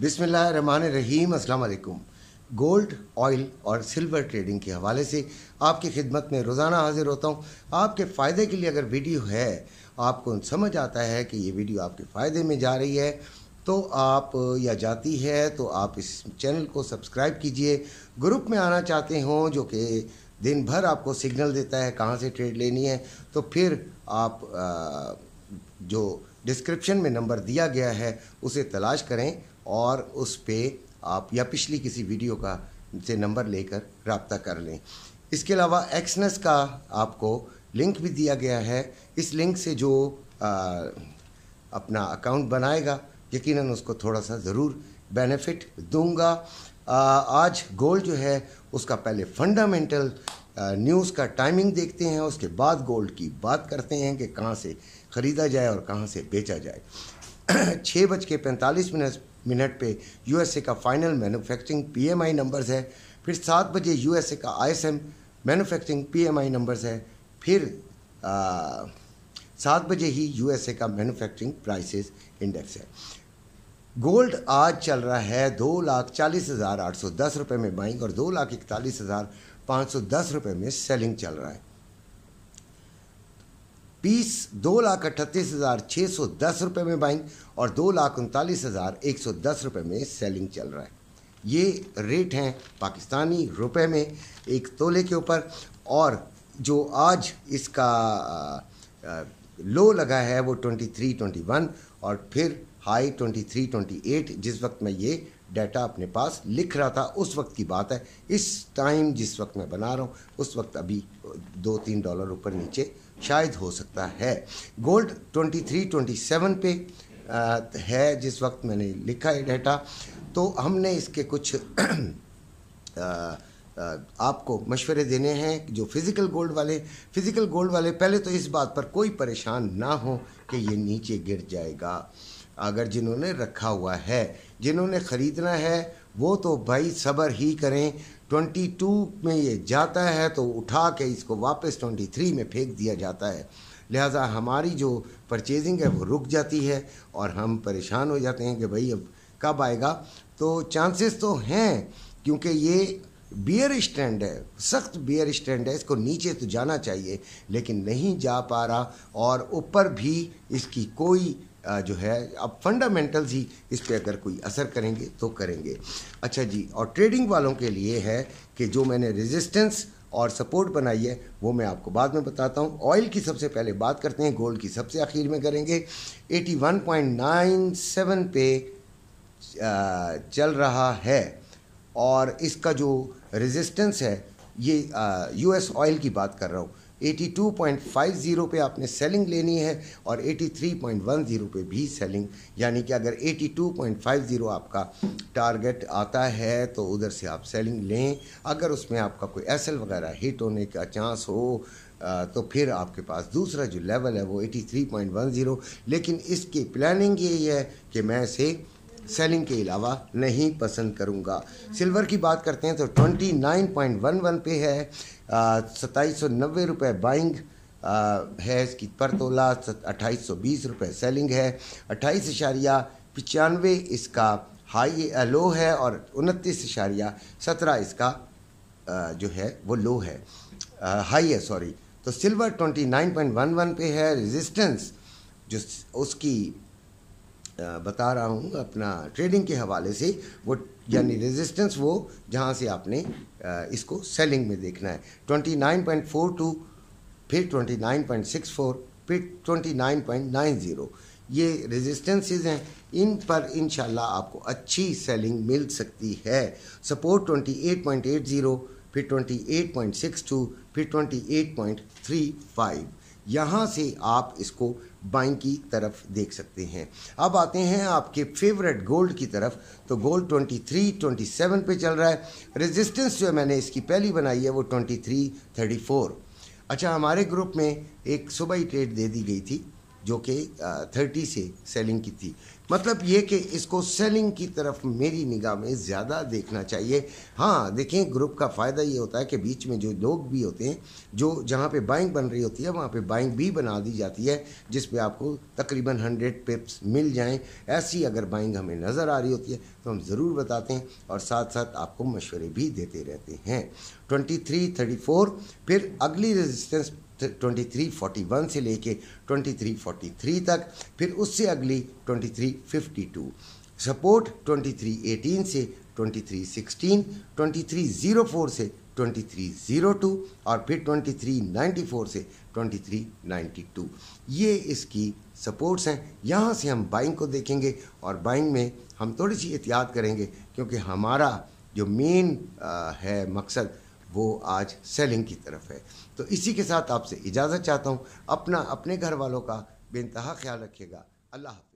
बिसमान रहीम अलकुम gold oil और सिल्वर ट्रेडिंग के हवाले से आपकी खिदमत में रोज़ाना हाजिर होता हूँ आपके फ़ायदे के लिए अगर वीडियो है आपको समझ आता है कि ये वीडियो आपके फ़ायदे में जा रही है तो आप या जाती है तो आप इस चैनल को सब्सक्राइब कीजिए ग्रुप में आना चाहते हो जो कि दिन भर आपको सिग्नल देता है कहाँ से ट्रेड लेनी है तो फिर आप आ, जो डिस्क्रिप्शन में नंबर दिया गया है उसे तलाश करें और उस पर आप या पिछली किसी वीडियो का से नंबर लेकर रबता कर लें इसके अलावा एक्सनेस का आपको लिंक भी दिया गया है इस लिंक से जो आ, अपना अकाउंट बनाएगा यकीनन उसको थोड़ा सा ज़रूर बेनिफिट दूंगा आ, आज गोल्ड जो है उसका पहले फंडामेंटल न्यूज़ का टाइमिंग देखते हैं उसके बाद गोल्ड की बात करते हैं कि कहाँ से ख़रीदा जाए और कहाँ से बेचा जाए छः बज के पैंतालीस मिनट मिनट पे यूएसए का फाइनल मैन्युफैक्चरिंग पीएमआई नंबर्स है फिर सात बजे यूएसए का आईएसएम मैन्युफैक्चरिंग पीएमआई नंबर्स है फिर सात बजे ही यूएसए का मैन्युफैक्चरिंग प्राइसेस इंडेक्स है गोल्ड आज चल रहा है दो लाख चालीस हज़ार आठ सौ दस रुपये में बाइंग और दो लाख इकतालीस हज़ार पाँच सौ दस रुपये में सेलिंग चल रहा है पीस दो लाख अट्ठतीस हज़ार छः सौ दस रुपये में बाइंग और दो लाख उनतालीस हज़ार एक सौ दस रुपये में सेलिंग चल रहा है ये रेट हैं पाकिस्तानी रुपए में एक तोले के ऊपर और जो आज इसका लो लगा है वो ट्वेंटी थ्री ट्वेंटी वन और फिर high twenty three twenty eight जिस वक्त मैं ये डाटा अपने पास लिख रहा था उस वक्त की बात है इस टाइम जिस वक्त मैं बना रहा हूँ उस वक्त अभी दो तीन डॉलर ऊपर नीचे शायद हो सकता है गोल्ड 23 27 पे आ, है जिस वक्त मैंने लिखा है डाटा तो हमने इसके कुछ आ, आ, आपको मशवरे देने हैं जो फिज़िकल गोल्ड वाले फिज़िकल गोल्ड वाले पहले तो इस बात पर कोई परेशान ना हो कि ये नीचे गिर जाएगा अगर जिन्होंने रखा हुआ है जिन्होंने ख़रीदना है वो तो भाई सब्र ही करें 22 में ये जाता है तो उठा के इसको वापस 23 में फेंक दिया जाता है लिहाजा हमारी जो परचेजिंग है वो रुक जाती है और हम परेशान हो जाते हैं कि भाई अब कब आएगा तो चांसेस तो हैं क्योंकि ये बियर स्टैंड है सख्त बियर स्टैंड है इसको नीचे तो जाना चाहिए लेकिन नहीं जा पा रहा और ऊपर भी इसकी कोई जो है अब फंडामेंटल्स ही इस पर अगर कोई असर करेंगे तो करेंगे अच्छा जी और ट्रेडिंग वालों के लिए है कि जो मैंने रेजिस्टेंस और सपोर्ट बनाई है वो मैं आपको बाद में बताता हूँ ऑयल की सबसे पहले बात करते हैं गोल्ड की सबसे आखिर में करेंगे 81.97 पे चल रहा है और इसका जो रेजिस्टेंस है ये यूएस ऑयल की बात कर रहा हूँ 82.50 पे आपने सेलिंग लेनी है और 83.10 पे भी सेलिंग यानी कि अगर 82.50 आपका टारगेट आता है तो उधर से आप सेलिंग लें अगर उसमें आपका कोई एस वगैरह हिट होने का चांस हो तो फिर आपके पास दूसरा जो लेवल है वो 83.10 लेकिन इसकी प्लानिंग यही है कि मैं इसे सेलिंग के अलावा नहीं पसंद करूँगा सिल्वर की बात करते हैं तो twenty nine point one one पे है सत्ताईस सौ नब्बे रुपये बाइंग आ, है इसकी पर तोला अट्ठाईस सौ बीस रुपये सेलिंग है अट्ठाईस इशारिया पचानवे इसका हाई लो है और उनतीस इशारिया सत्रह इसका आ, जो है वो लो है आ, हाई है सॉरी तो silver twenty nine point one one पे है रेजिस्टेंस जो उसकी बता रहा हूँ अपना ट्रेडिंग के हवाले से वो यानी रेजिस्टेंस वो जहाँ से आपने इसको सेलिंग में देखना है 29.42 फिर 29.64 फिर 29.90 ये रेजिस्टेंसेस हैं इन पर इन आपको अच्छी सेलिंग मिल सकती है सपोर्ट 28.80 फिर 28.62 फिर 28.35 यहाँ से आप इसको बाई की तरफ देख सकते हैं अब आते हैं आपके फेवरेट गोल्ड की तरफ तो गोल्ड 23, 27 पे चल रहा है रेजिस्टेंस जो मैंने इसकी पहली बनाई है वो 23, 34 अच्छा हमारे ग्रुप में एक सुबह ही ट्रेड दे दी गई थी जो कि थर्टी से सेलिंग की थी मतलब ये कि इसको सेलिंग की तरफ मेरी निगाह में ज़्यादा देखना चाहिए हाँ देखें ग्रुप का फ़ायदा ये होता है कि बीच में जो लोग भी होते हैं जो जहाँ पे बाइंग बन रही होती है वहाँ पे बाइंग भी बना दी जाती है जिस पे आपको तकरीबन हंड्रेड पिप्स मिल जाएं ऐसी अगर बाइंग हमें नज़र आ रही होती है तो हम ज़रूर बताते हैं और साथ साथ आपको मशवरे भी देते रहते हैं ट्वेंटी थ्री थर्टी फोर फिर अगली रजिस्टेंस 2341 से लेके 2343 तक फिर उससे अगली 2352 सपोर्ट 2318 से 2316, 2304 से 2302 और फिर 2394 से 2392 ये इसकी सपोर्ट्स हैं यहाँ से हम बाइंग को देखेंगे और बाइंग में हम थोड़ी सी एहतियात करेंगे क्योंकि हमारा जो मेन है मकसद वो आज सेलिंग की तरफ है तो इसी के साथ आपसे इजाज़त चाहता हूँ अपना अपने घर वालों का बेनतहा ख्याल रखिएगा अल्लाह